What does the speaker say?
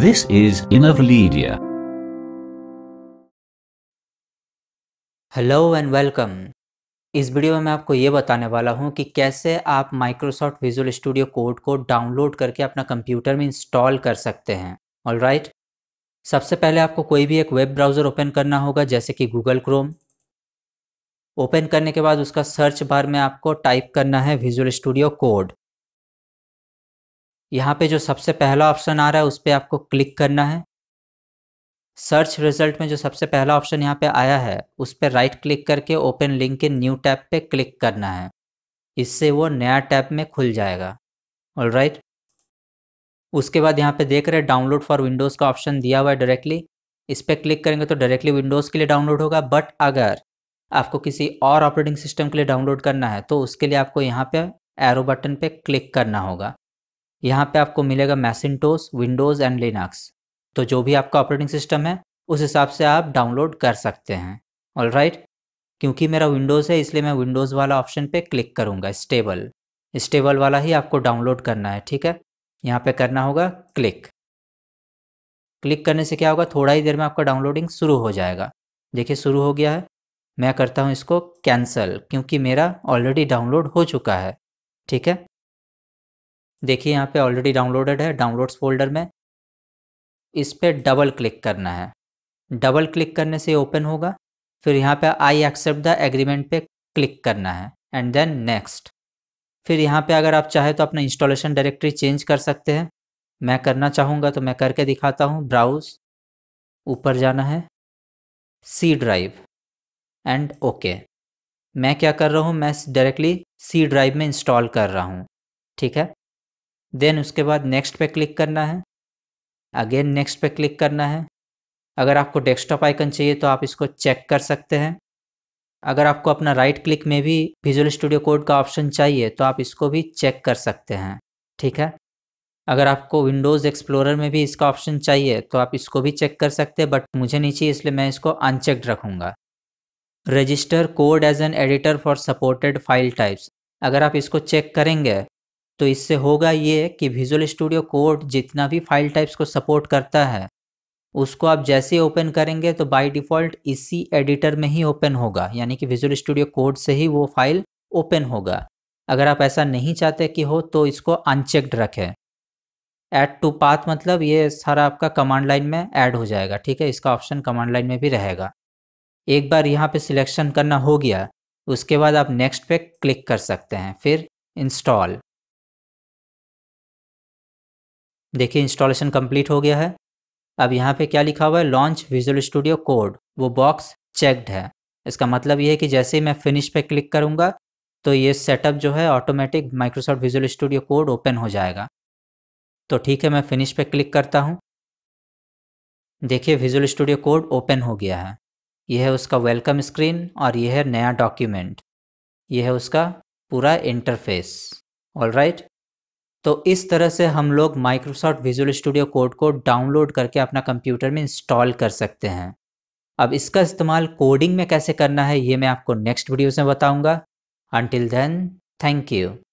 This is Innovaledia. Hello and welcome इस video में मैं आपको ये बताने वाला हूँ कि कैसे आप माइक्रोसॉफ्ट विजुअल स्टूडियो कोड को डाउनलोड करके अपना कंप्यूटर में इंस्टॉल कर सकते हैं ऑल राइट right? सबसे पहले आपको कोई भी एक वेब ब्राउज़र ओपन करना होगा जैसे कि गूगल क्रोम ओपन करने के बाद उसका सर्च बार में आपको टाइप करना है विजुअल स्टूडियो कोड यहाँ पे जो सबसे पहला ऑप्शन आ रहा है उस पर आपको क्लिक करना है सर्च रिजल्ट में जो सबसे पहला ऑप्शन यहाँ पे आया है उस पर राइट क्लिक करके ओपन लिंक के न्यू टैब पे क्लिक करना है इससे वो नया टैब में खुल जाएगा ऑल राइट उसके बाद यहाँ पे देख रहे हैं डाउनलोड फॉर विंडोज़ का ऑप्शन दिया हुआ है डायरेक्टली इस पर क्लिक करेंगे तो डायरेक्टली विंडोज़ के लिए डाउनलोड होगा बट अगर आपको किसी और ऑपरेटिंग सिस्टम के लिए डाउनलोड करना है तो उसके लिए आपको यहाँ पे एरो बटन पर क्लिक करना होगा यहाँ पे आपको मिलेगा मैसेंटोस विंडोज़ एंड लिनक्स तो जो भी आपका ऑपरेटिंग सिस्टम है उस हिसाब से आप डाउनलोड कर सकते हैं ऑल राइट क्योंकि मेरा विंडोज़ है इसलिए मैं विंडोज़ वाला ऑप्शन पे क्लिक करूँगा स्टेबल स्टेबल वाला ही आपको डाउनलोड करना है ठीक है यहाँ पे करना होगा क्लिक क्लिक करने से क्या होगा थोड़ा ही देर में आपका डाउनलोडिंग शुरू हो जाएगा देखिए शुरू हो गया है मैं करता हूँ इसको कैंसल क्योंकि मेरा ऑलरेडी डाउनलोड हो चुका है ठीक है देखिए यहाँ पे ऑलरेडी डाउनलोडेड है डाउनलोड्स फोल्डर में इस पर डबल क्लिक करना है डबल क्लिक करने से ओपन होगा फिर यहाँ पे आई एक्सेप्ट द एग्रीमेंट पे क्लिक करना है एंड देन नेक्स्ट फिर यहाँ पे अगर आप चाहे तो अपना इंस्टॉलेशन डायरेक्टरी चेंज कर सकते हैं मैं करना चाहूँगा तो मैं करके दिखाता हूँ ब्राउज ऊपर जाना है सी ड्राइव एंड ओके मैं क्या कर रहा हूँ मैं डायरेक्टली सी ड्राइव में इंस्टॉल कर रहा हूँ ठीक है देन उसके बाद नेक्स्ट पे क्लिक करना है अगेन नेक्स्ट पे क्लिक करना है अगर आपको डेस्कटॉप आइकन चाहिए तो आप इसको चेक कर सकते हैं अगर आपको अपना राइट क्लिक में भी विजुअल स्टूडियो कोड का ऑप्शन चाहिए तो आप इसको भी चेक कर सकते हैं ठीक है अगर आपको विंडोज़ एक्सप्लोरर में भी इसका ऑप्शन चाहिए तो आप इसको भी चेक कर सकते हैं बट मुझे नहीं चाहिए इसलिए मैं इसको अनचेक्ड रखूँगा register code as an editor for supported file types अगर आप इसको चेक करेंगे तो इससे होगा ये कि विजुअल स्टूडियो कोड जितना भी फाइल टाइप्स को सपोर्ट करता है उसको आप जैसे ओपन करेंगे तो बाय डिफ़ॉल्ट इसी एडिटर में ही ओपन होगा यानी कि विजुअल स्टूडियो कोड से ही वो फाइल ओपन होगा अगर आप ऐसा नहीं चाहते कि हो तो इसको अनचेक्ड रखें ऐड टू पाथ मतलब ये सारा आपका कमांड लाइन में ऐड हो जाएगा ठीक है इसका ऑप्शन कमांड लाइन में भी रहेगा एक बार यहाँ पे सिलेक्शन करना हो गया उसके बाद आप नेक्स्ट पे क्लिक कर सकते हैं फिर इंस्टॉल देखिए इंस्टॉलेशन कंप्लीट हो गया है अब यहाँ पे क्या लिखा हुआ है लॉन्च विजुअल स्टूडियो कोड वो बॉक्स चेकड है इसका मतलब ये है कि जैसे ही मैं फिनिश पे क्लिक करूँगा तो ये सेटअप जो है automatic Microsoft Visual Studio code open हो जाएगा तो ठीक है मैं फिनिश पे क्लिक करता हूँ देखिए विजुअल स्टूडियो कोड ओपन हो गया है यह है उसका वेलकम स्क्रीन और यह है नया डॉक्यूमेंट यह है उसका पूरा इंटरफेस ऑल राइट तो इस तरह से हम लोग माइक्रोसॉफ्ट विजुअल स्टूडियो कोड को डाउनलोड करके अपना कंप्यूटर में इंस्टॉल कर सकते हैं अब इसका इस्तेमाल कोडिंग में कैसे करना है ये मैं आपको नेक्स्ट वीडियोस में बताऊंगा अंटिल देन थैंक यू